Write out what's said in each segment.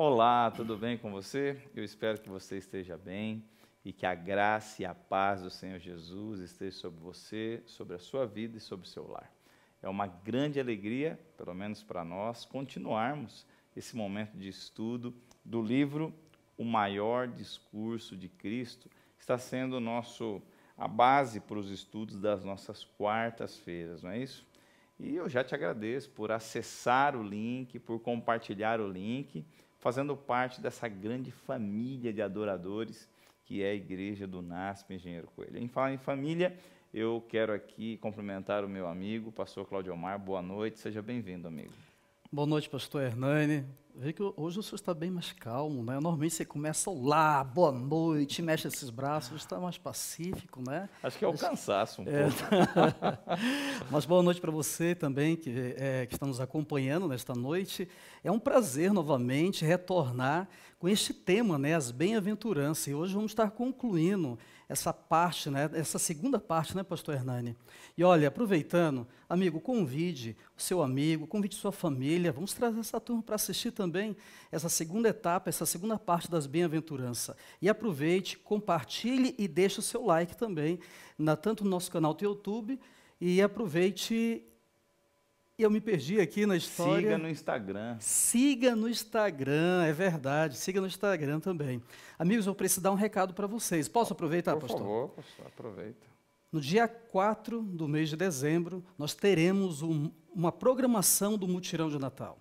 Olá, tudo bem com você? Eu espero que você esteja bem e que a graça e a paz do Senhor Jesus esteja sobre você, sobre a sua vida e sobre o seu lar. É uma grande alegria, pelo menos para nós, continuarmos esse momento de estudo do livro O Maior Discurso de Cristo. Está sendo nosso a base para os estudos das nossas quartas-feiras, não é isso? E eu já te agradeço por acessar o link, por compartilhar o link fazendo parte dessa grande família de adoradores que é a Igreja do NASP Engenheiro Coelho. Em falar em família, eu quero aqui cumprimentar o meu amigo, pastor Claudio Omar. Boa noite, seja bem-vindo, amigo. Boa noite, pastor Hernani. Vê que hoje o senhor está bem mais calmo, né? Normalmente você começa lá, boa noite, mexe esses braços, está mais pacífico, né? Acho que é o cansaço um é. Mas boa noite para você também, que, é, que está nos acompanhando nesta noite. É um prazer novamente retornar com este tema, né? As bem-aventuranças. E hoje vamos estar concluindo essa parte, né, essa segunda parte, né, pastor Hernani? E olha, aproveitando, amigo, convide o seu amigo, convide sua família, vamos trazer essa turma para assistir também essa segunda etapa, essa segunda parte das bem aventuranças E aproveite, compartilhe e deixe o seu like também, na, tanto no nosso canal do YouTube, e aproveite e eu me perdi aqui na história. Siga no Instagram. Siga no Instagram, é verdade. Siga no Instagram também. Amigos, eu preciso dar um recado para vocês. Posso aproveitar, Por pastor? Por favor, pastor, aproveita. No dia 4 do mês de dezembro, nós teremos um, uma programação do Mutirão de Natal.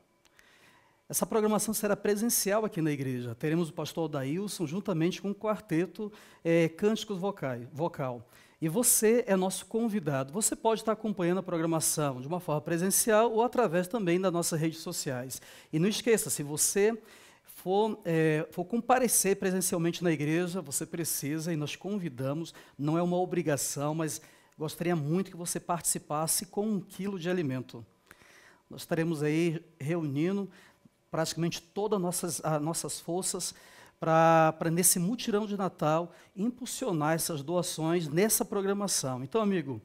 Essa programação será presencial aqui na igreja. Teremos o pastor Daílson juntamente com o um quarteto é, Cânticos vocal. E você é nosso convidado. Você pode estar acompanhando a programação de uma forma presencial ou através também das nossas redes sociais. E não esqueça, se você for, é, for comparecer presencialmente na igreja, você precisa e nós convidamos. Não é uma obrigação, mas gostaria muito que você participasse com um quilo de alimento. Nós estaremos aí reunindo praticamente todas as nossas, as nossas forças para nesse mutirão de Natal impulsionar essas doações nessa programação. Então, amigo,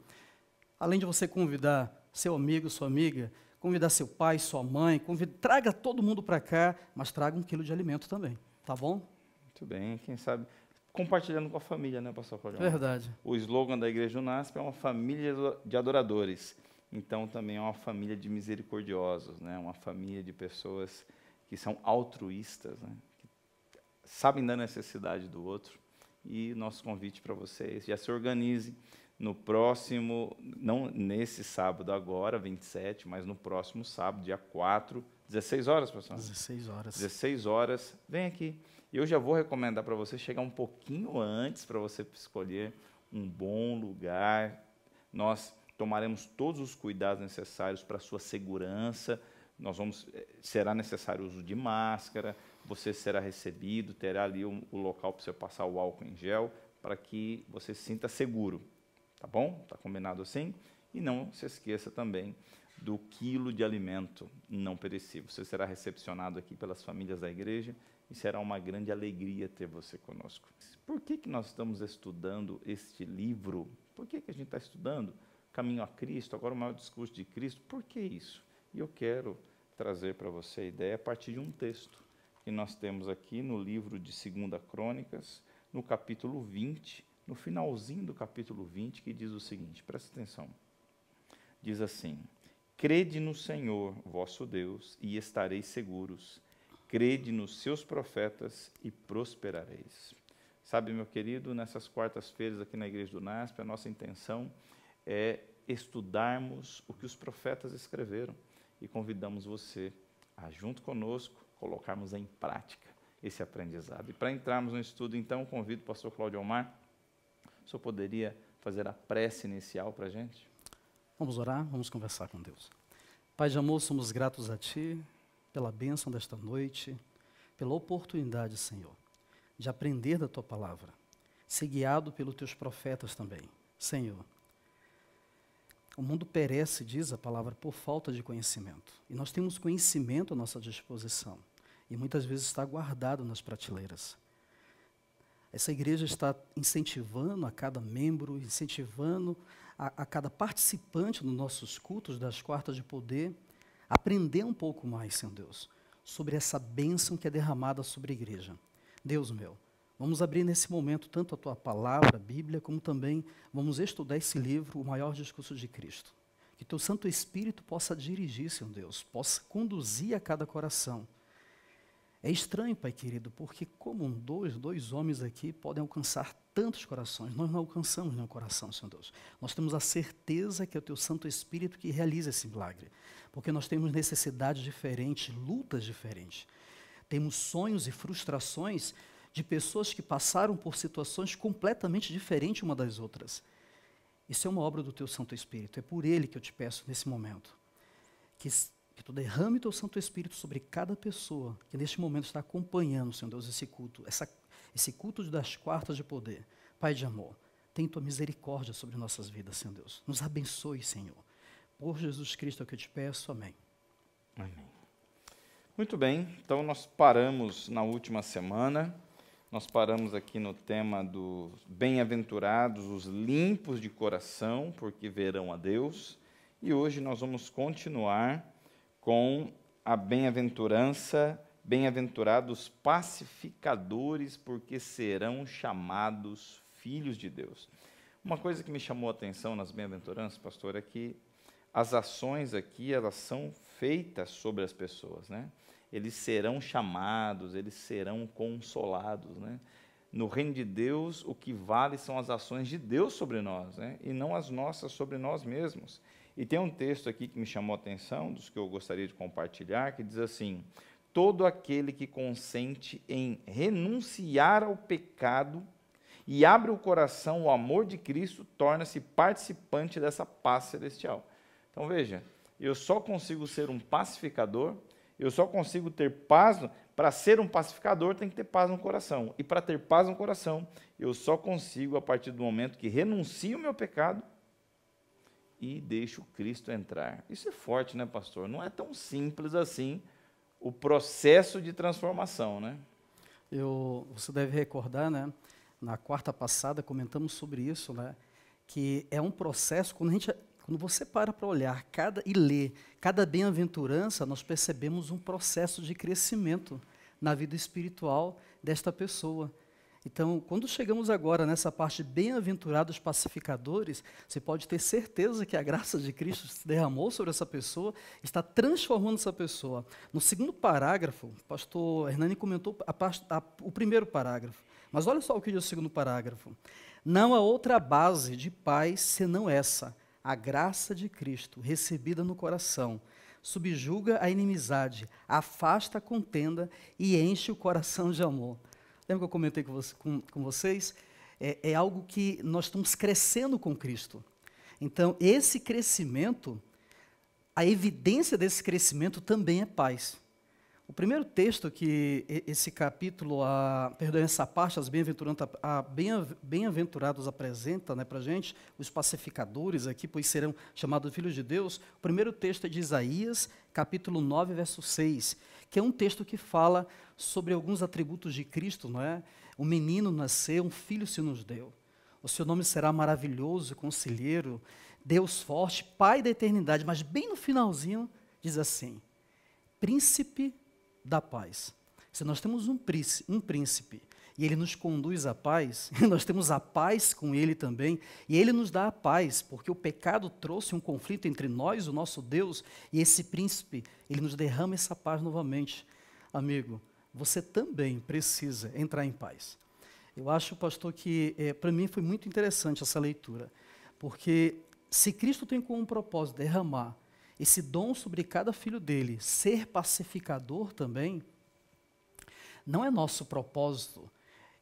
além de você convidar seu amigo, sua amiga, convidar seu pai, sua mãe, convida, traga todo mundo para cá, mas traga um quilo de alimento também, tá bom? Muito bem, quem sabe compartilhando com a família, né, pastor Cláudio? Verdade. O slogan da Igreja Unasp é uma família de adoradores. Então também é uma família de misericordiosos, né? Uma família de pessoas que são altruístas, né? sabem da necessidade do outro. E nosso convite para vocês, é já se organize no próximo, não nesse sábado agora, 27, mas no próximo sábado, dia 4, 16 horas, pessoal. 16 horas. 16 horas, vem aqui. eu já vou recomendar para você chegar um pouquinho antes para você escolher um bom lugar. Nós tomaremos todos os cuidados necessários para a sua segurança. Nós vamos eh, será necessário o uso de máscara, você será recebido, terá ali um, o local para você passar o álcool em gel, para que você se sinta seguro, tá bom? Tá combinado assim? E não se esqueça também do quilo de alimento não perecível. Você será recepcionado aqui pelas famílias da igreja e será uma grande alegria ter você conosco. Por que, que nós estamos estudando este livro? Por que, que a gente está estudando Caminho a Cristo, agora o maior discurso de Cristo? Por que isso? E eu quero trazer para você a ideia a partir de um texto que nós temos aqui no livro de 2 Crônicas, no capítulo 20, no finalzinho do capítulo 20, que diz o seguinte: presta atenção. Diz assim: Crede no Senhor, vosso Deus, e estareis seguros. Crede nos seus profetas e prosperareis. Sabe, meu querido, nessas quartas-feiras aqui na Igreja do NASP, a nossa intenção é estudarmos o que os profetas escreveram e convidamos você a, junto conosco, colocarmos em prática esse aprendizado. E para entrarmos no estudo, então, convido o pastor Cláudio Omar. O senhor poderia fazer a prece inicial para a gente? Vamos orar, vamos conversar com Deus. Pai de amor, somos gratos a Ti pela bênção desta noite, pela oportunidade, Senhor, de aprender da Tua palavra, ser guiado pelos Teus profetas também. Senhor, o mundo perece, diz a palavra, por falta de conhecimento. E nós temos conhecimento à nossa disposição e muitas vezes está guardado nas prateleiras. Essa igreja está incentivando a cada membro, incentivando a, a cada participante nos nossos cultos das quartas de poder, aprender um pouco mais, Senhor Deus, sobre essa bênção que é derramada sobre a igreja. Deus meu, vamos abrir nesse momento tanto a tua palavra, a Bíblia, como também vamos estudar esse livro, O Maior Discurso de Cristo. Que teu Santo Espírito possa dirigir, Senhor Deus, possa conduzir a cada coração é estranho, Pai querido, porque como dois, dois homens aqui podem alcançar tantos corações. Nós não alcançamos nenhum coração, Senhor Deus. Nós temos a certeza que é o Teu Santo Espírito que realiza esse milagre. Porque nós temos necessidades diferentes, lutas diferentes. Temos sonhos e frustrações de pessoas que passaram por situações completamente diferentes uma das outras. Isso é uma obra do Teu Santo Espírito. É por Ele que eu te peço nesse momento que que tu derrame teu Santo Espírito sobre cada pessoa que neste momento está acompanhando, Senhor Deus, esse culto, essa, esse culto das quartas de poder. Pai de amor, tem tua misericórdia sobre nossas vidas, Senhor Deus. Nos abençoe, Senhor. Por Jesus Cristo é o que eu te peço. Amém. Amém. Muito bem, então nós paramos na última semana. Nós paramos aqui no tema dos bem-aventurados, os limpos de coração, porque verão a Deus. E hoje nós vamos continuar com a bem-aventurança, bem-aventurados pacificadores, porque serão chamados filhos de Deus. Uma coisa que me chamou a atenção nas bem-aventuranças, pastor, é que as ações aqui, elas são feitas sobre as pessoas, né? Eles serão chamados, eles serão consolados, né? No reino de Deus, o que vale são as ações de Deus sobre nós, né? E não as nossas sobre nós mesmos. E tem um texto aqui que me chamou a atenção, dos que eu gostaria de compartilhar, que diz assim: Todo aquele que consente em renunciar ao pecado e abre o coração ao amor de Cristo, torna-se participante dessa paz celestial. Então veja, eu só consigo ser um pacificador, eu só consigo ter paz. Para ser um pacificador, tem que ter paz no coração. E para ter paz no coração, eu só consigo a partir do momento que renuncio o meu pecado e deixo Cristo entrar. Isso é forte, né, pastor? Não é tão simples assim o processo de transformação, né? Eu, você deve recordar, né? Na quarta passada comentamos sobre isso, né? Que é um processo quando a gente quando você para para olhar cada e ler cada bem-aventurança, nós percebemos um processo de crescimento na vida espiritual desta pessoa. Então, quando chegamos agora nessa parte bem-aventurados pacificadores, você pode ter certeza que a graça de Cristo se derramou sobre essa pessoa, está transformando essa pessoa. No segundo parágrafo, o pastor Hernani comentou a, a, o primeiro parágrafo. Mas olha só o que diz o segundo parágrafo. Não há outra base de paz senão essa, a graça de Cristo recebida no coração subjuga a inimizade, afasta a contenda e enche o coração de amor. Lembra que eu comentei com, você, com, com vocês? É, é algo que nós estamos crescendo com Cristo. Então, esse crescimento, a evidência desse crescimento também é paz. O primeiro texto que esse capítulo, a, perdão, essa parte, as bem-aventurados apresenta né, para a gente, os pacificadores aqui, pois serão chamados filhos de Deus, o primeiro texto é de Isaías, capítulo 9, verso 6, que é um texto que fala sobre alguns atributos de Cristo, não é? Um menino nasceu, um filho se nos deu. O seu nome será maravilhoso, conselheiro, Deus forte, Pai da eternidade. Mas bem no finalzinho diz assim: Príncipe da paz. Se nós temos um príncipe, um príncipe e ele nos conduz à paz, nós temos a paz com ele também, e ele nos dá a paz, porque o pecado trouxe um conflito entre nós, o nosso Deus, e esse príncipe, ele nos derrama essa paz novamente. Amigo, você também precisa entrar em paz. Eu acho, pastor, que é, para mim foi muito interessante essa leitura, porque se Cristo tem como propósito derramar esse dom sobre cada filho dele, ser pacificador também, não é nosso propósito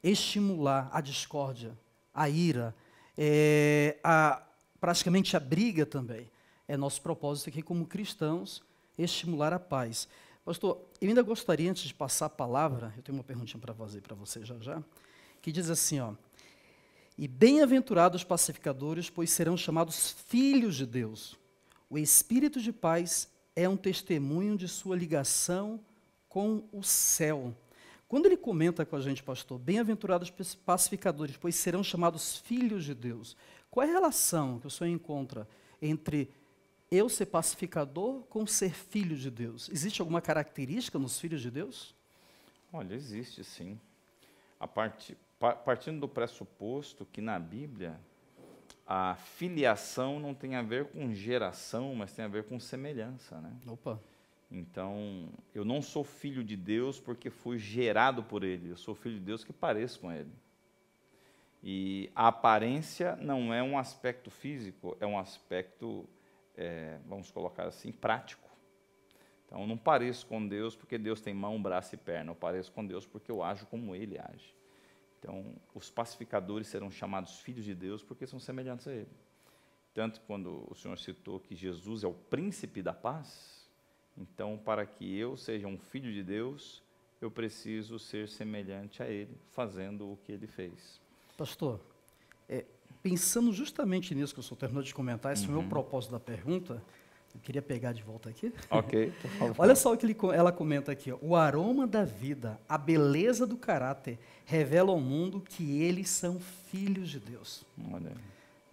estimular a discórdia, a ira, é, a, praticamente a briga também. É nosso propósito aqui como cristãos estimular a paz. Pastor, eu ainda gostaria, antes de passar a palavra, eu tenho uma perguntinha para fazer para você já já, que diz assim, ó, e bem-aventurados pacificadores, pois serão chamados filhos de Deus. O espírito de paz é um testemunho de sua ligação com o céu. Quando ele comenta com a gente, pastor, bem-aventurados pacificadores, pois serão chamados filhos de Deus. Qual é a relação que o senhor encontra entre eu ser pacificador com ser filho de Deus? Existe alguma característica nos filhos de Deus? Olha, existe sim. A parte, partindo do pressuposto que na Bíblia a filiação não tem a ver com geração, mas tem a ver com semelhança, né? Opa. Então, eu não sou filho de Deus porque fui gerado por ele, eu sou filho de Deus que pareço com ele. E a aparência não é um aspecto físico, é um aspecto, é, vamos colocar assim, prático. Então, eu não pareço com Deus porque Deus tem mão, braço e perna, eu pareço com Deus porque eu ajo como ele age. Então, os pacificadores serão chamados filhos de Deus porque são semelhantes a Ele. Tanto quando o Senhor citou que Jesus é o príncipe da paz, então, para que eu seja um filho de Deus, eu preciso ser semelhante a Ele, fazendo o que Ele fez. Pastor, é, pensando justamente nisso que o senhor terminou de comentar, esse uhum. é o meu uhum. propósito da pergunta, eu queria pegar de volta aqui. Ok, por favor. Olha só o que ele, ela comenta aqui. Ó. O aroma da vida, a beleza do caráter, revela ao mundo que eles são filhos de Deus. Olha.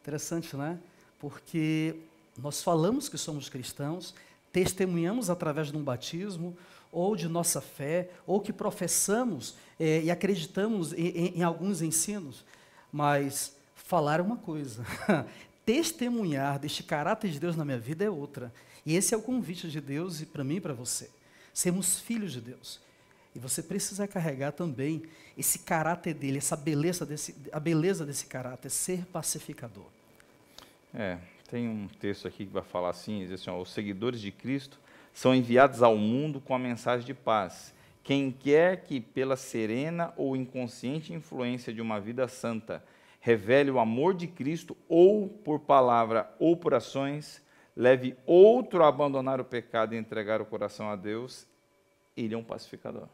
Interessante, né? Porque nós falamos que somos cristãos, testemunhamos através de um batismo, ou de nossa fé, ou que professamos é, e acreditamos em, em, em alguns ensinos, mas falar é uma coisa, testemunhar deste caráter de Deus na minha vida é outra. E esse é o convite de Deus e para mim e para você. Sermos filhos de Deus. E você precisa carregar também esse caráter dele, essa beleza desse, a beleza desse caráter, ser pacificador. É, tem um texto aqui que vai falar assim, diz assim, ó, os seguidores de Cristo são enviados ao mundo com a mensagem de paz. Quem quer que pela serena ou inconsciente influência de uma vida santa revele o amor de Cristo, ou por palavra ou por ações, leve outro a abandonar o pecado e entregar o coração a Deus, ele é um pacificador.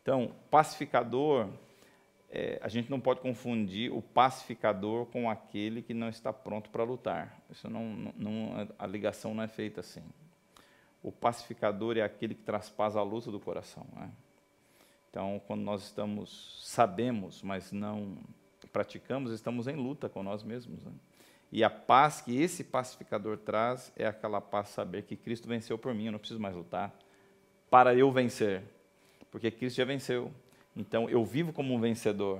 Então, pacificador, é, a gente não pode confundir o pacificador com aquele que não está pronto para lutar. Isso não, não, a ligação não é feita assim. O pacificador é aquele que traz paz à luta do coração. Né? Então, quando nós estamos, sabemos, mas não praticamos, estamos em luta com nós mesmos. Né? E a paz que esse pacificador traz é aquela paz saber que Cristo venceu por mim, eu não preciso mais lutar para eu vencer, porque Cristo já venceu. Então eu vivo como um vencedor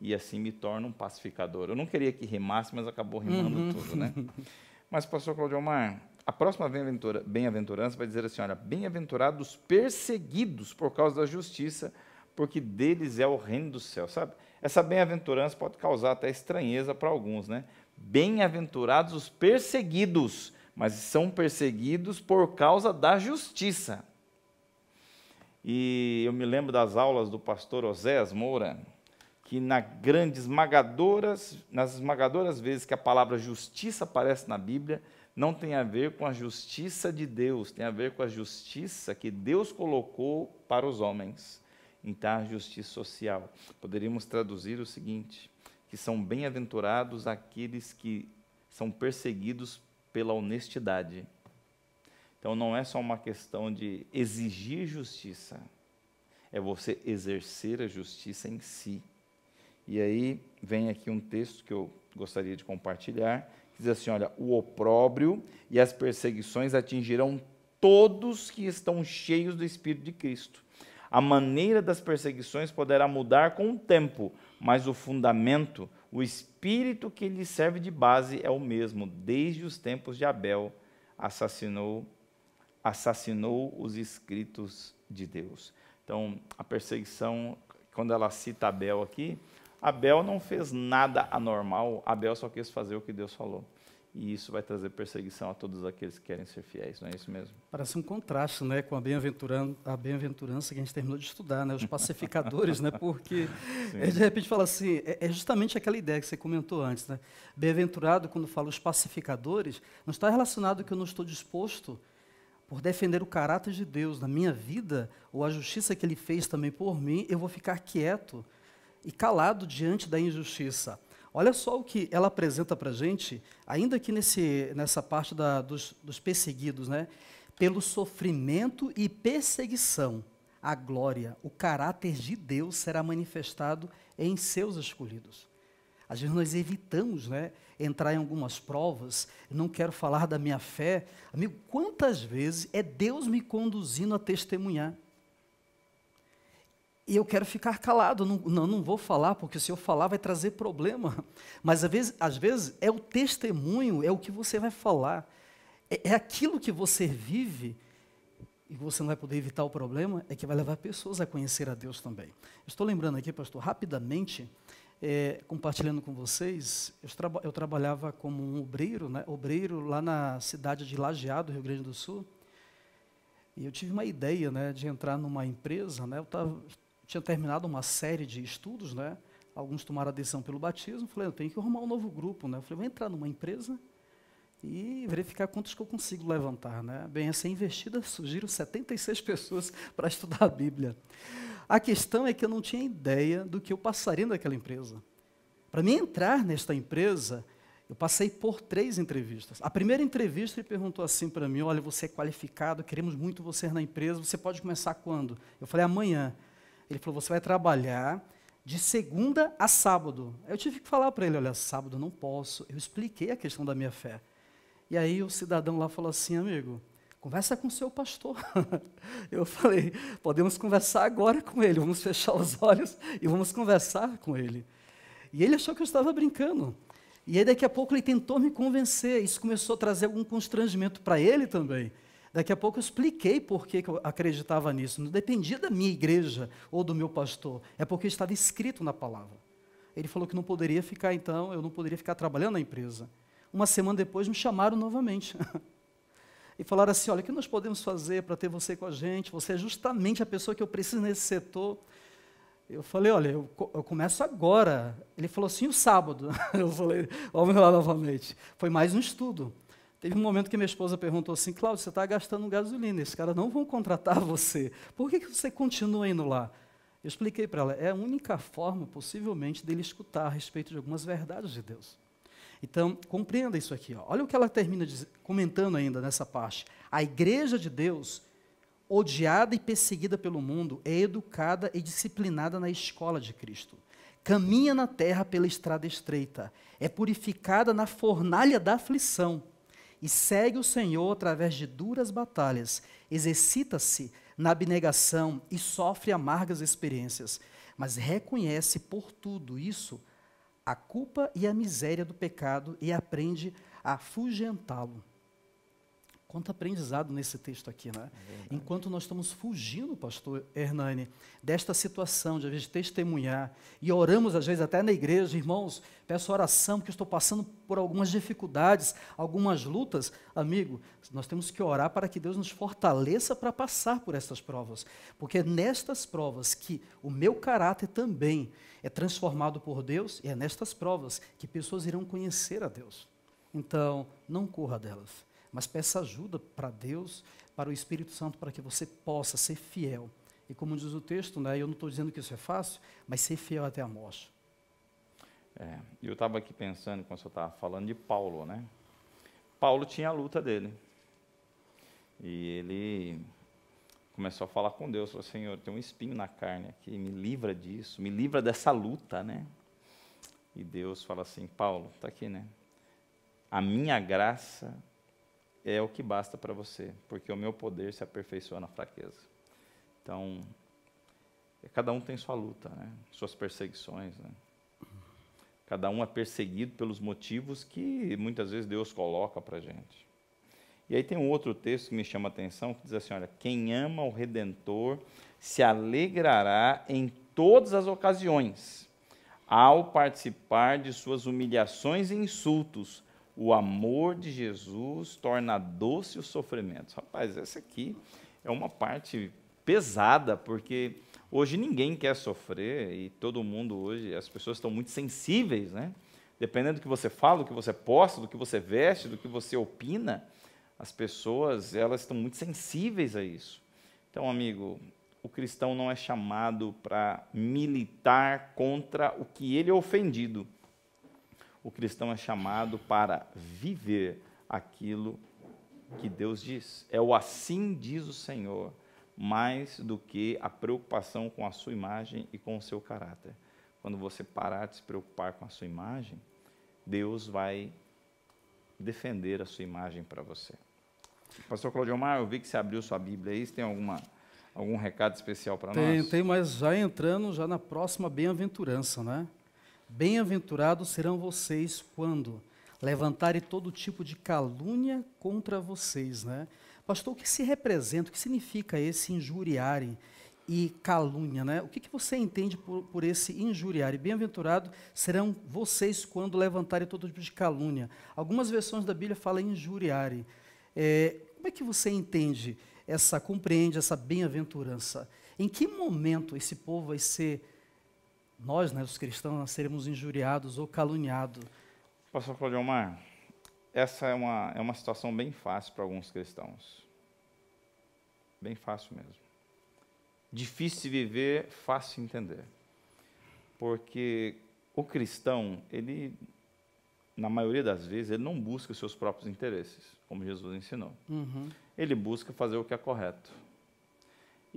e assim me torno um pacificador. Eu não queria que rimasse, mas acabou rimando uhum. tudo, né? Mas pastor Claudio Omar, a próxima bem-aventurança vai dizer assim, olha, bem-aventurados perseguidos por causa da justiça, porque deles é o reino do céu, sabe? Essa bem-aventurança pode causar até estranheza para alguns, né? Bem-aventurados os perseguidos, mas são perseguidos por causa da justiça. E eu me lembro das aulas do pastor Osés Moura, que na grande esmagadoras, nas esmagadoras vezes que a palavra justiça aparece na Bíblia, não tem a ver com a justiça de Deus, tem a ver com a justiça que Deus colocou para os homens então justiça social. Poderíamos traduzir o seguinte: que são bem-aventurados aqueles que são perseguidos pela honestidade. Então não é só uma questão de exigir justiça, é você exercer a justiça em si. E aí vem aqui um texto que eu gostaria de compartilhar, que diz assim, olha, o opróbrio e as perseguições atingirão todos que estão cheios do espírito de Cristo a maneira das perseguições poderá mudar com o tempo, mas o fundamento, o espírito que lhe serve de base é o mesmo desde os tempos de Abel, assassinou assassinou os escritos de Deus. Então, a perseguição, quando ela cita Abel aqui, Abel não fez nada anormal, Abel só quis fazer o que Deus falou e isso vai trazer perseguição a todos aqueles que querem ser fiéis, não é isso mesmo? Parece um contraste né, com a bem-aventurança bem que a gente terminou de estudar, né, os pacificadores, né, porque é, de repente fala assim, é, é, justamente aquela ideia que você comentou antes. Né, Bem-aventurado, quando fala os pacificadores, não está relacionado que eu não estou disposto por defender o caráter de Deus na minha vida, ou a justiça que ele fez também por mim, eu vou ficar quieto e calado diante da injustiça. Olha só o que ela apresenta para a gente, ainda aqui nesse, nessa parte da, dos, dos perseguidos, né? Pelo sofrimento e perseguição, a glória, o caráter de Deus será manifestado em seus escolhidos. Às vezes nós evitamos né, entrar em algumas provas, não quero falar da minha fé. Amigo, quantas vezes é Deus me conduzindo a testemunhar? E eu quero ficar calado, não, não, vou falar, porque se eu falar vai trazer problema. Mas às vezes, às vezes é o testemunho, é o que você vai falar, é, é aquilo que você vive e você não vai poder evitar o problema, é que vai levar pessoas a conhecer a Deus também. Estou lembrando aqui, pastor, rapidamente, é, compartilhando com vocês, eu, tra eu, trabalhava como um obreiro, né, obreiro lá na cidade de Lajeado, Rio Grande do Sul, e eu tive uma ideia né, de entrar numa empresa, né, eu estava tinha terminado uma série de estudos, né? Alguns tomaram adesão pelo batismo. Falei, eu tenho que arrumar um novo grupo, né? Eu falei, vou entrar numa empresa e verificar quantos que eu consigo levantar, né? Bem, essa investida surgiram 76 pessoas para estudar a Bíblia. A questão é que eu não tinha ideia do que eu passaria naquela empresa. Para mim entrar nesta empresa, eu passei por três entrevistas. A primeira entrevista ele perguntou assim para mim: Olha, você é qualificado, queremos muito você na empresa, você pode começar quando? Eu falei: Amanhã. Ele falou: você vai trabalhar de segunda a sábado. Eu tive que falar para ele: olha, sábado não posso. Eu expliquei a questão da minha fé. E aí o cidadão lá falou assim: amigo, conversa com o seu pastor. Eu falei: podemos conversar agora com ele. Vamos fechar os olhos e vamos conversar com ele. E ele achou que eu estava brincando. E aí daqui a pouco ele tentou me convencer. Isso começou a trazer algum constrangimento para ele também. Daqui a pouco eu expliquei por que eu acreditava nisso. Não dependia da minha igreja ou do meu pastor, é porque estava escrito na palavra. Ele falou que não poderia ficar, então, eu não poderia ficar trabalhando na empresa. Uma semana depois me chamaram novamente. e falaram assim: olha, o que nós podemos fazer para ter você com a gente? Você é justamente a pessoa que eu preciso nesse setor. Eu falei, olha, eu, eu começo agora. Ele falou assim, o sábado. Eu falei, vamos lá novamente. Foi mais um estudo. Teve um momento que minha esposa perguntou assim: Cláudio, você está gastando gasolina, esses caras não vão contratar você. Por que, que você continua indo lá? Eu expliquei para ela: é a única forma, possivelmente, dele escutar a respeito de algumas verdades de Deus. Então, compreenda isso aqui. Ó. Olha o que ela termina diz, comentando ainda nessa parte. A igreja de Deus, odiada e perseguida pelo mundo, é educada e disciplinada na escola de Cristo caminha na terra pela estrada estreita, é purificada na fornalha da aflição e segue o Senhor através de duras batalhas, exercita-se na abnegação e sofre amargas experiências, mas reconhece por tudo isso a culpa e a miséria do pecado e aprende a afugentá-lo. Quanto aprendizado nesse texto aqui, né? É Enquanto nós estamos fugindo, pastor Hernani, desta situação de às vezes testemunhar e oramos às vezes até na igreja, irmãos, peço oração porque estou passando por algumas dificuldades, algumas lutas, amigo, nós temos que orar para que Deus nos fortaleça para passar por essas provas, porque é nestas provas que o meu caráter também é transformado por Deus e é nestas provas que pessoas irão conhecer a Deus. Então, não corra delas mas peça ajuda para Deus, para o Espírito Santo, para que você possa ser fiel. E como diz o texto, né, eu não estou dizendo que isso é fácil, mas ser fiel até a morte. É, eu estava aqui pensando, quando você estava falando de Paulo, né? Paulo tinha a luta dele. E ele começou a falar com Deus, falou, Senhor, tem um espinho na carne aqui, me livra disso, me livra dessa luta, né? E Deus fala assim, Paulo, está aqui, né? A minha graça é o que basta para você, porque o meu poder se aperfeiçoa na fraqueza. Então, é, cada um tem sua luta, né? suas perseguições. Né? Cada um é perseguido pelos motivos que muitas vezes Deus coloca para a gente. E aí tem um outro texto que me chama a atenção, que diz assim, olha, quem ama o Redentor se alegrará em todas as ocasiões, ao participar de suas humilhações e insultos, o amor de Jesus torna doce o sofrimento. Rapaz, essa aqui é uma parte pesada, porque hoje ninguém quer sofrer e todo mundo hoje, as pessoas estão muito sensíveis, né? Dependendo do que você fala, do que você posta, do que você veste, do que você opina, as pessoas, elas estão muito sensíveis a isso. Então, amigo, o cristão não é chamado para militar contra o que ele é ofendido, o cristão é chamado para viver aquilo que Deus diz. É o assim diz o Senhor, mais do que a preocupação com a sua imagem e com o seu caráter. Quando você parar de se preocupar com a sua imagem, Deus vai defender a sua imagem para você. Pastor Omar, eu vi que você abriu sua Bíblia aí, você tem alguma, algum recado especial para nós? Tem, tem, mas já entrando já na próxima bem-aventurança, né? Bem-aventurados serão vocês quando levantarem todo tipo de calúnia contra vocês, né? Pastor, o que se representa, o que significa esse injuriarem e calúnia, né? O que, que você entende por, por esse injuriare? bem aventurados serão vocês quando levantarem todo tipo de calúnia. Algumas versões da Bíblia falam injuriarem. É, como é que você entende essa, compreende essa bem-aventurança? Em que momento esse povo vai ser nós, né, os cristãos, nós seremos injuriados ou caluniados. Pastor Claudio Omar, essa é uma, é uma situação bem fácil para alguns cristãos. Bem fácil mesmo. Difícil viver, fácil entender. Porque o cristão, ele, na maioria das vezes, ele não busca os seus próprios interesses, como Jesus ensinou. Uhum. Ele busca fazer o que é correto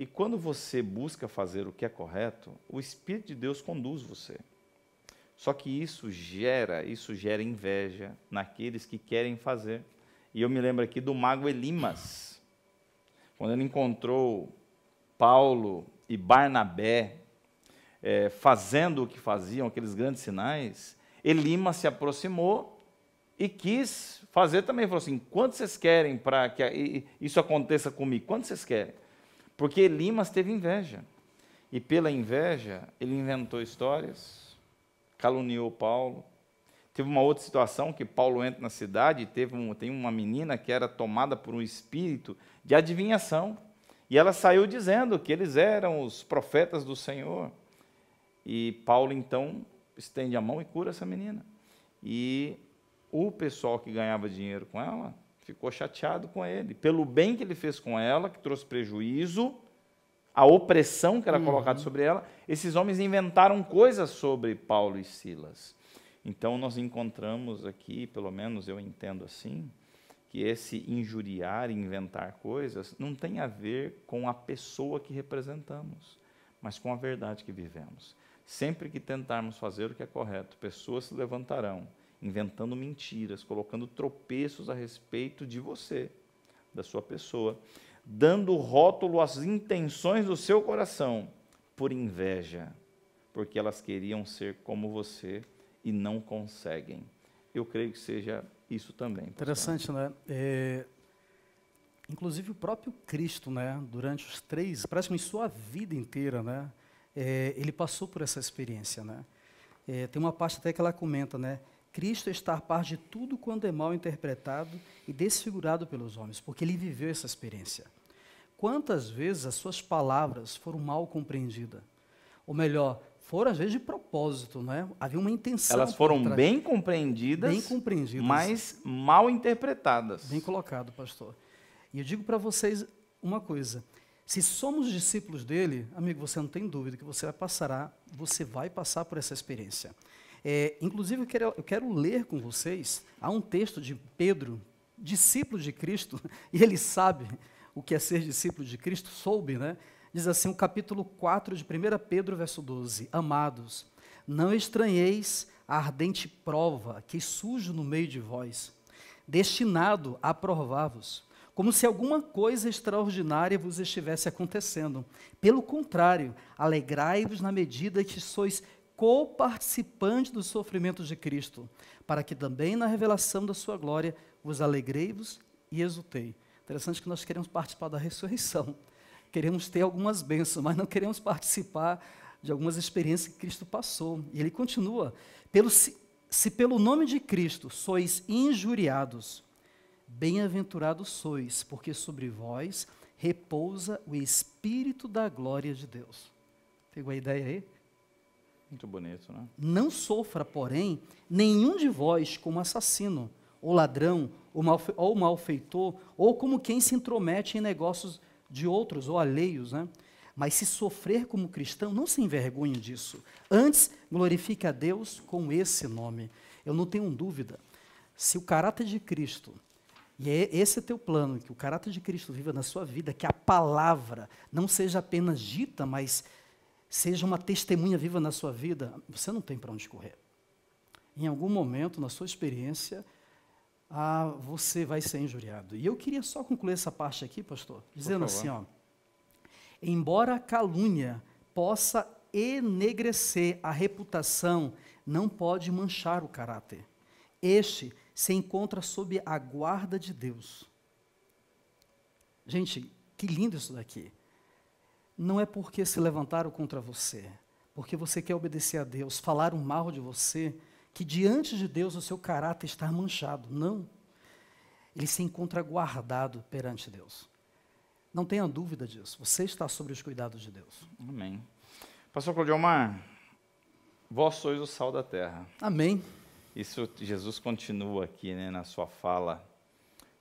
e quando você busca fazer o que é correto, o Espírito de Deus conduz você. Só que isso gera, isso gera inveja naqueles que querem fazer. E eu me lembro aqui do mago Elimas, quando ele encontrou Paulo e Barnabé é, fazendo o que faziam, aqueles grandes sinais, Elimas se aproximou e quis fazer também. Falou assim: quanto vocês querem para que isso aconteça comigo? Quanto vocês querem? Porque Elimas teve inveja. E pela inveja, ele inventou histórias, caluniou Paulo. Teve uma outra situação que Paulo entra na cidade e teve um, tem uma menina que era tomada por um espírito de adivinhação. E ela saiu dizendo que eles eram os profetas do Senhor. E Paulo então estende a mão e cura essa menina. E o pessoal que ganhava dinheiro com ela ficou chateado com ele, pelo bem que ele fez com ela, que trouxe prejuízo, a opressão que era uhum. colocada sobre ela. Esses homens inventaram coisas sobre Paulo e Silas. Então nós encontramos aqui, pelo menos eu entendo assim, que esse injuriar, inventar coisas, não tem a ver com a pessoa que representamos, mas com a verdade que vivemos. Sempre que tentarmos fazer o que é correto, pessoas se levantarão inventando mentiras, colocando tropeços a respeito de você, da sua pessoa, dando rótulo às intenções do seu coração por inveja, porque elas queriam ser como você e não conseguem. Eu creio que seja isso também. Interessante, né? É, inclusive o próprio Cristo, né? Durante os três, praticamente sua vida inteira, né? É, ele passou por essa experiência, né? É, tem uma parte até que ela comenta, né? Cristo está a par de tudo quando é mal interpretado e desfigurado pelos homens, porque ele viveu essa experiência. Quantas vezes as suas palavras foram mal compreendidas? Ou melhor, foram às vezes de propósito, não é? Havia uma intenção. Elas foram bem compreendidas, bem compreendidas, mas mal interpretadas. Bem colocado, pastor. E eu digo para vocês uma coisa: se somos discípulos dele, amigo, você não tem dúvida que você vai passar, você vai passar por essa experiência. É, inclusive, eu quero, eu quero ler com vocês, há um texto de Pedro, discípulo de Cristo, e ele sabe o que é ser discípulo de Cristo, soube, né? Diz assim, o capítulo 4 de 1 Pedro, verso 12: Amados, não estranheis a ardente prova que surge no meio de vós, destinado a provar-vos, como se alguma coisa extraordinária vos estivesse acontecendo. Pelo contrário, alegrai-vos na medida que sois co-participante dos sofrimentos de Cristo, para que também na revelação da sua glória vos alegrei-vos e exultei. Interessante que nós queremos participar da ressurreição. Queremos ter algumas bênçãos, mas não queremos participar de algumas experiências que Cristo passou. E ele continua: pelo, se, se pelo nome de Cristo sois injuriados, bem-aventurados sois, porque sobre vós repousa o Espírito da glória de Deus. Pegou a ideia aí? Muito bonito, né? Não sofra, porém, nenhum de vós como assassino, ou ladrão, ou, malfe ou malfeitor, ou como quem se intromete em negócios de outros ou alheios, né? Mas se sofrer como cristão, não se envergonhe disso. Antes, glorifique a Deus com esse nome. Eu não tenho dúvida. Se o caráter de Cristo, e é esse é teu plano, que o caráter de Cristo viva na sua vida, que a palavra não seja apenas dita, mas seja uma testemunha viva na sua vida, você não tem para onde correr. Em algum momento, na sua experiência, ah, você vai ser injuriado. E eu queria só concluir essa parte aqui, pastor, dizendo assim, ó, embora a calúnia possa enegrecer a reputação, não pode manchar o caráter. Este se encontra sob a guarda de Deus. Gente, que lindo isso daqui não é porque se levantaram contra você, porque você quer obedecer a Deus, falaram mal de você, que diante de Deus o seu caráter está manchado. Não. Ele se encontra guardado perante Deus. Não tenha dúvida disso. Você está sobre os cuidados de Deus. Amém. Pastor Omar, vós sois o sal da terra. Amém. Isso Jesus continua aqui né, na sua fala.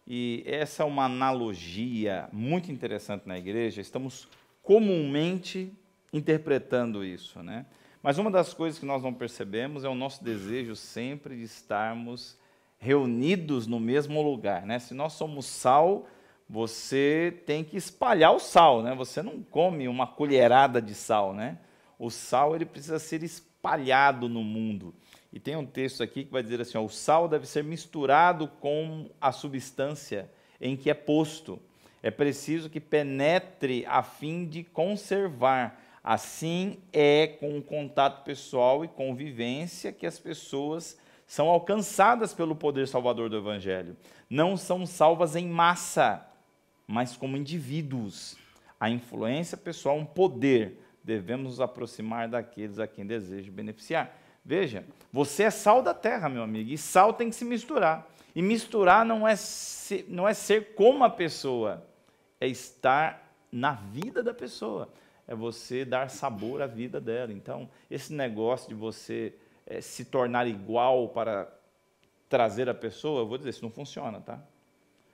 E essa é uma analogia muito interessante na igreja. Estamos comumente interpretando isso, né? Mas uma das coisas que nós não percebemos é o nosso desejo sempre de estarmos reunidos no mesmo lugar, né? Se nós somos sal, você tem que espalhar o sal, né? Você não come uma colherada de sal, né? O sal ele precisa ser espalhado no mundo. E tem um texto aqui que vai dizer assim: ó, o sal deve ser misturado com a substância em que é posto é preciso que penetre a fim de conservar. Assim é com o contato pessoal e convivência que as pessoas são alcançadas pelo poder salvador do Evangelho. Não são salvas em massa, mas como indivíduos. A influência pessoal é um poder. Devemos nos aproximar daqueles a quem deseja beneficiar. Veja, você é sal da terra, meu amigo, e sal tem que se misturar. E misturar não é ser, não é ser como a pessoa, é estar na vida da pessoa, é você dar sabor à vida dela. Então, esse negócio de você é, se tornar igual para trazer a pessoa, eu vou dizer, isso não funciona, tá?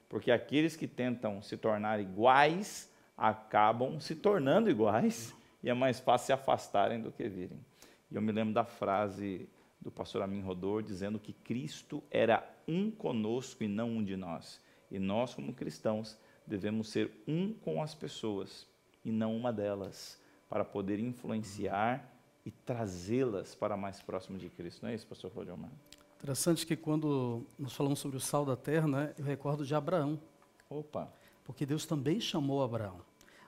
Porque aqueles que tentam se tornar iguais acabam se tornando iguais e é mais fácil se afastarem do que virem. E eu me lembro da frase do pastor Amin Rodor dizendo que Cristo era um conosco e não um de nós. E nós, como cristãos, devemos ser um com as pessoas e não uma delas, para poder influenciar e trazê-las para mais próximo de Cristo. Não é isso, pastor Claudio Omar? Interessante que quando nós falamos sobre o sal da terra, né, eu recordo de Abraão. Opa! Porque Deus também chamou Abraão.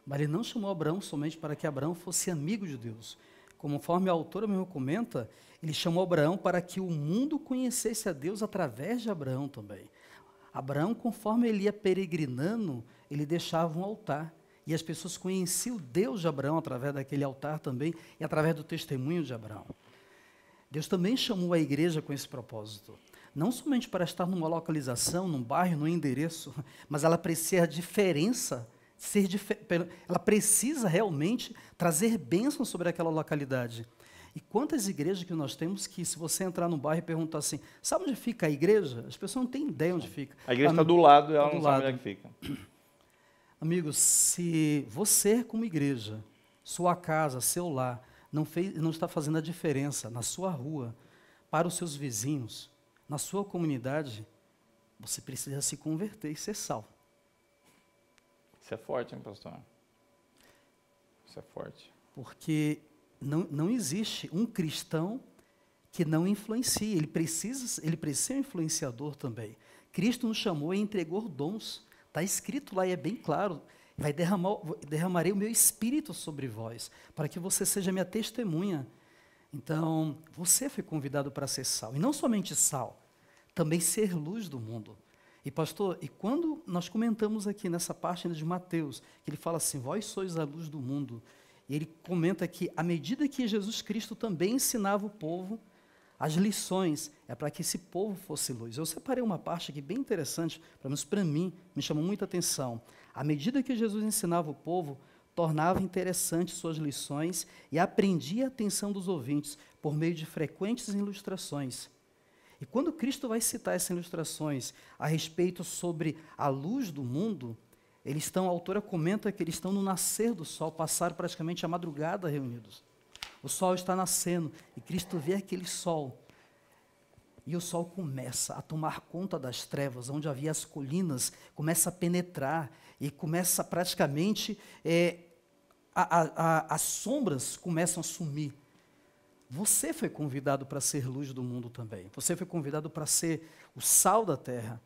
Mas ele não chamou Abraão somente para que Abraão fosse amigo de Deus. Conforme a autora mesmo comenta, ele chamou Abraão para que o mundo conhecesse a Deus através de Abraão também. Abraão, conforme ele ia peregrinando, ele deixava um altar. E as pessoas conheciam o Deus de Abraão através daquele altar também e através do testemunho de Abraão. Deus também chamou a igreja com esse propósito. Não somente para estar numa localização, num bairro, num endereço, mas ela precisa a diferença, ser dif ela precisa realmente trazer bênção sobre aquela localidade. E quantas igrejas que nós temos que, se você entrar no bairro e perguntar assim, sabe onde fica a igreja? As pessoas não têm ideia onde fica. A igreja está do lado e ela tá não lado. sabe onde é fica. Amigos, se você, como igreja, sua casa, seu lar, não, fez, não está fazendo a diferença na sua rua, para os seus vizinhos, na sua comunidade, você precisa se converter e ser sal. Isso é forte, hein, pastor? Isso é forte. Porque não, não existe um cristão que não influencie. Ele precisa, ele precisa ser um influenciador também. Cristo nos chamou e entregou dons. Está escrito lá e é bem claro. Vai derramar, derramarei o meu espírito sobre vós, para que você seja minha testemunha. Então, você foi convidado para ser sal. E não somente sal, também ser luz do mundo. E pastor, e quando nós comentamos aqui nessa página de Mateus, que ele fala assim: Vós sois a luz do mundo. E ele comenta que, à medida que Jesus Cristo também ensinava o povo, as lições é para que esse povo fosse luz. Eu separei uma parte aqui bem interessante, pelo menos para mim, me chamou muita atenção. À medida que Jesus ensinava o povo, tornava interessantes suas lições e aprendia a atenção dos ouvintes por meio de frequentes ilustrações. E quando Cristo vai citar essas ilustrações a respeito sobre a luz do mundo, eles estão, a autora comenta que eles estão no nascer do sol, passaram praticamente a madrugada reunidos. O sol está nascendo e Cristo vê aquele sol. E o sol começa a tomar conta das trevas, onde havia as colinas, começa a penetrar e começa praticamente é, a, a, a, as sombras começam a sumir. Você foi convidado para ser luz do mundo também. Você foi convidado para ser o sal da terra.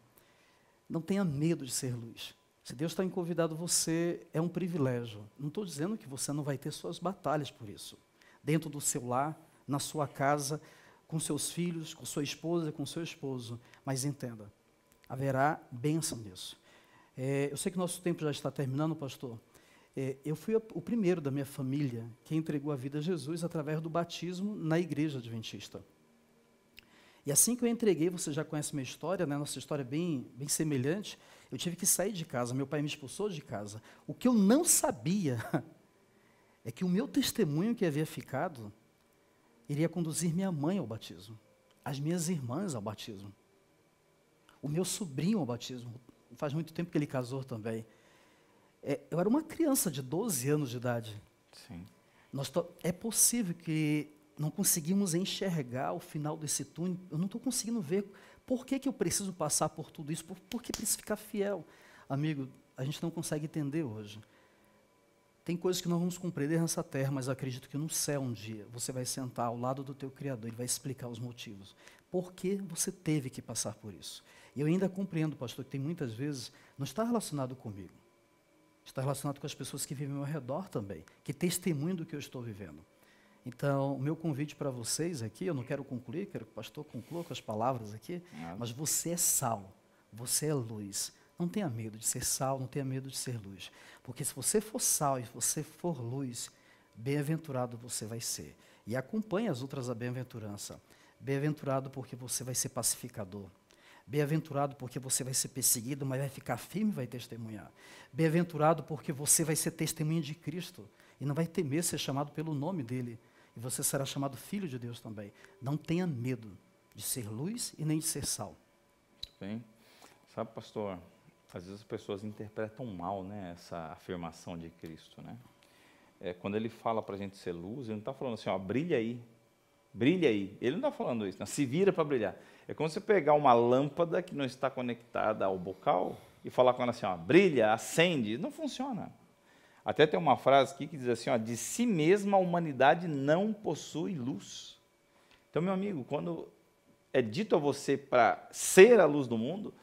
Não tenha medo de ser luz. Se Deus tem convidado você, é um privilégio. Não estou dizendo que você não vai ter suas batalhas por isso. Dentro do seu lar, na sua casa, com seus filhos, com sua esposa, com seu esposo. Mas entenda, haverá bênção nisso. É, eu sei que nosso tempo já está terminando, pastor. É, eu fui o primeiro da minha família que entregou a vida a Jesus através do batismo na igreja adventista. E assim que eu entreguei, você já conhece minha história, né? nossa história é bem, bem semelhante. Eu tive que sair de casa, meu pai me expulsou de casa. O que eu não sabia é que o meu testemunho que havia ficado iria conduzir minha mãe ao batismo, as minhas irmãs ao batismo, o meu sobrinho ao batismo. Faz muito tempo que ele casou também. É, eu era uma criança de 12 anos de idade. Sim. Nós é possível que não conseguimos enxergar o final desse túnel. Eu não estou conseguindo ver por que, que eu preciso passar por tudo isso? Por, por que preciso ficar fiel? Amigo, a gente não consegue entender hoje. Tem coisas que nós vamos compreender nessa terra, mas acredito que no céu um dia você vai sentar ao lado do teu Criador, ele vai explicar os motivos. Por que você teve que passar por isso? E eu ainda compreendo, pastor, que tem muitas vezes, não está relacionado comigo. Está relacionado com as pessoas que vivem ao redor também, que testemunham do que eu estou vivendo. Então, o meu convite para vocês aqui, eu não quero concluir, quero que o pastor conclua com as palavras aqui, mas você é sal, você é luz. Não tenha medo de ser sal, não tenha medo de ser luz. Porque se você for sal e você for luz, bem-aventurado você vai ser. E acompanhe as outras a bem-aventurança. Bem-aventurado porque você vai ser pacificador. Bem-aventurado porque você vai ser perseguido, mas vai ficar firme e vai testemunhar. Bem-aventurado porque você vai ser testemunha de Cristo e não vai temer ser chamado pelo nome dele e você será chamado filho de Deus também. Não tenha medo de ser luz e nem de ser sal. Bem, sabe, pastor, às vezes as pessoas interpretam mal né, essa afirmação de Cristo. Né? É, quando ele fala para a gente ser luz, ele não está falando assim, ó, brilha aí, brilha aí. Ele não está falando isso, não. Né? se vira para brilhar. É como você pegar uma lâmpada que não está conectada ao bocal e falar com ela assim, ó, brilha, acende. Não funciona. Até tem uma frase aqui que diz assim: ó, de si mesma a humanidade não possui luz. Então, meu amigo, quando é dito a você para ser a luz do mundo,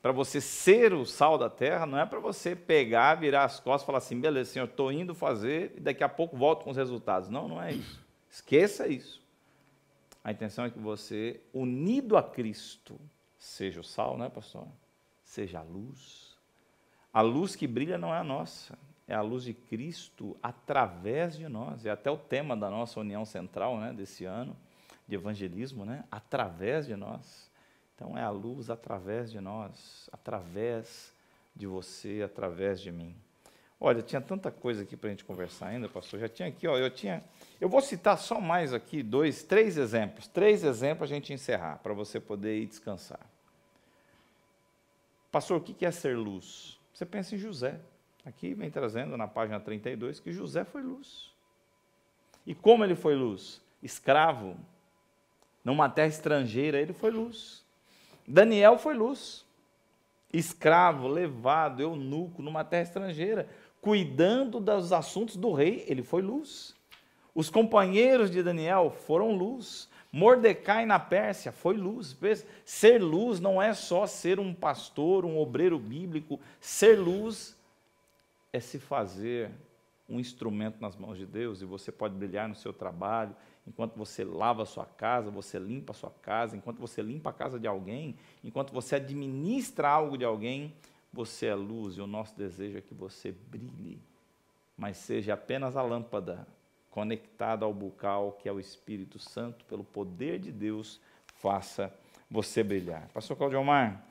para você ser o sal da terra, não é para você pegar, virar as costas e falar assim: beleza, senhor, estou indo fazer e daqui a pouco volto com os resultados. Não, não é isso. Esqueça isso. A intenção é que você, unido a Cristo, seja o sal, né, pastor? Seja a luz. A luz que brilha não é a nossa é a luz de Cristo através de nós. É até o tema da nossa união central né, desse ano, de evangelismo, né? através de nós. Então é a luz através de nós, através de você, através de mim. Olha, tinha tanta coisa aqui para a gente conversar ainda, pastor. Já tinha aqui, ó, eu tinha. Eu vou citar só mais aqui dois, três exemplos. Três exemplos a gente encerrar, para você poder ir descansar. Pastor, o que é ser luz? Você pensa em José. Aqui vem trazendo na página 32 que José foi luz. E como ele foi luz? Escravo, numa terra estrangeira, ele foi luz. Daniel foi luz. Escravo, levado, eunuco, numa terra estrangeira, cuidando dos assuntos do rei, ele foi luz. Os companheiros de Daniel foram luz. Mordecai na Pérsia foi luz. Ser luz não é só ser um pastor, um obreiro bíblico. Ser luz é se fazer um instrumento nas mãos de Deus e você pode brilhar no seu trabalho, enquanto você lava a sua casa, você limpa a sua casa, enquanto você limpa a casa de alguém, enquanto você administra algo de alguém, você é luz e o nosso desejo é que você brilhe, mas seja apenas a lâmpada conectada ao bucal, que é o Espírito Santo, pelo poder de Deus, faça você brilhar. Pastor Claudio Omar,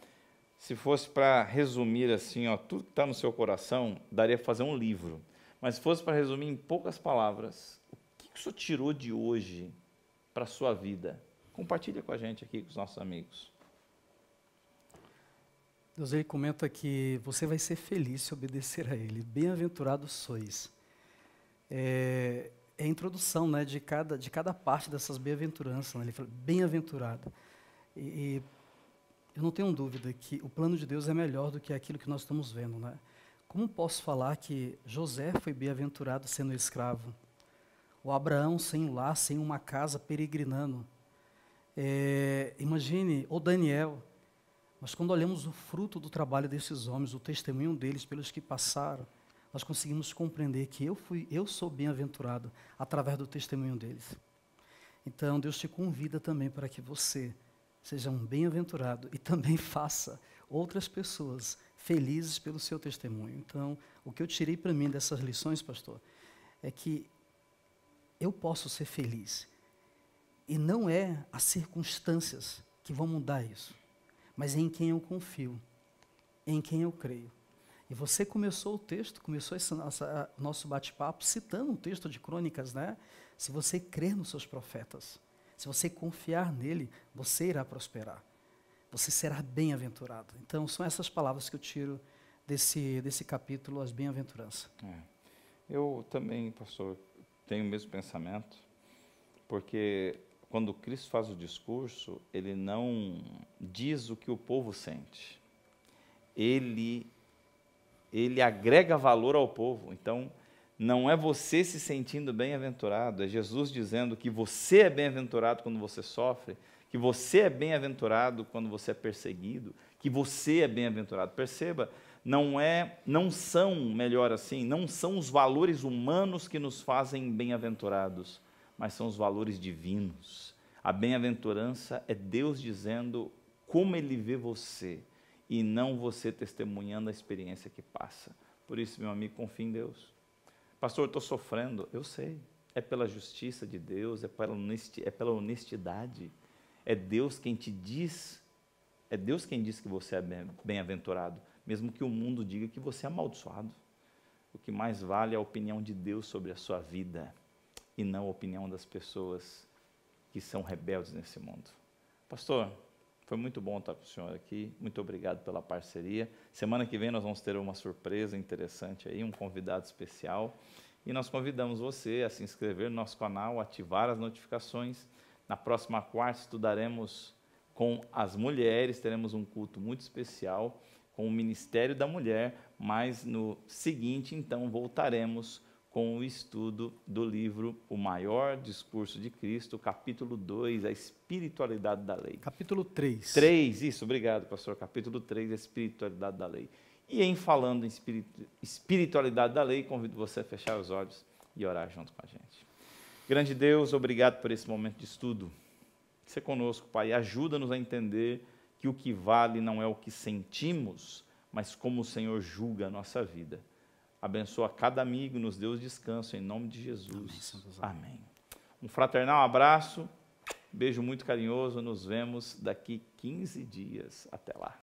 se fosse para resumir assim, ó, tudo que está no seu coração, daria para fazer um livro. Mas se fosse para resumir em poucas palavras, o que, que o senhor tirou de hoje para a sua vida? Compartilha com a gente aqui, com os nossos amigos. Deus ele comenta que você vai ser feliz se obedecer a Ele. Bem-aventurados sois. É, é, a introdução né, de, cada, de cada parte dessas bem-aventuranças. Né? Ele fala, bem-aventurado. E, e eu não tenho dúvida que o plano de Deus é melhor do que aquilo que nós estamos vendo, né? Como posso falar que José foi bem-aventurado sendo escravo? O Abraão sem um lar, sem uma casa, peregrinando. É, imagine, ou Daniel. Mas quando olhamos o fruto do trabalho desses homens, o testemunho deles pelos que passaram, nós conseguimos compreender que eu fui, eu sou bem-aventurado através do testemunho deles. Então Deus te convida também para que você seja um bem-aventurado e também faça outras pessoas felizes pelo seu testemunho. Então, o que eu tirei para mim dessas lições, pastor, é que eu posso ser feliz. E não é as circunstâncias que vão mudar isso, mas é em quem eu confio, em quem eu creio. E você começou o texto, começou esse nosso bate-papo citando um texto de Crônicas, né? Se você crer nos seus profetas, se você confiar nele, você irá prosperar. Você será bem-aventurado. Então, são essas palavras que eu tiro desse, desse capítulo, as bem-aventuranças. É. Eu também, pastor, tenho o mesmo pensamento, porque quando Cristo faz o discurso, ele não diz o que o povo sente. Ele ele agrega valor ao povo. Então, não é você se sentindo bem-aventurado, é Jesus dizendo que você é bem-aventurado quando você sofre, que você é bem-aventurado quando você é perseguido, que você é bem-aventurado. Perceba, não é, não são, melhor assim, não são os valores humanos que nos fazem bem-aventurados, mas são os valores divinos. A bem-aventurança é Deus dizendo como ele vê você e não você testemunhando a experiência que passa. Por isso, meu amigo, confie em Deus. Pastor, eu estou sofrendo. Eu sei. É pela justiça de Deus, é pela, é pela honestidade. É Deus quem te diz, é Deus quem diz que você é bem-aventurado, mesmo que o mundo diga que você é amaldiçoado. O que mais vale é a opinião de Deus sobre a sua vida e não a opinião das pessoas que são rebeldes nesse mundo. Pastor, foi muito bom estar com o senhor aqui. Muito obrigado pela parceria. Semana que vem nós vamos ter uma surpresa interessante aí, um convidado especial. E nós convidamos você a se inscrever no nosso canal, ativar as notificações. Na próxima quarta estudaremos com as mulheres, teremos um culto muito especial com o Ministério da Mulher, mas no seguinte então voltaremos com o estudo do livro O Maior Discurso de Cristo, capítulo 2, A Espiritualidade da Lei. Capítulo 3. 3, isso, obrigado, pastor. Capítulo 3, A Espiritualidade da Lei. E em falando em espiritualidade da lei, convido você a fechar os olhos e orar junto com a gente. Grande Deus, obrigado por esse momento de estudo. Você conosco, Pai, ajuda-nos a entender que o que vale não é o que sentimos, mas como o Senhor julga a nossa vida abençoa cada amigo, nos dê o descanso, em nome de Jesus. Amém, Amém. Um fraternal abraço, beijo muito carinhoso, nos vemos daqui 15 dias. Até lá.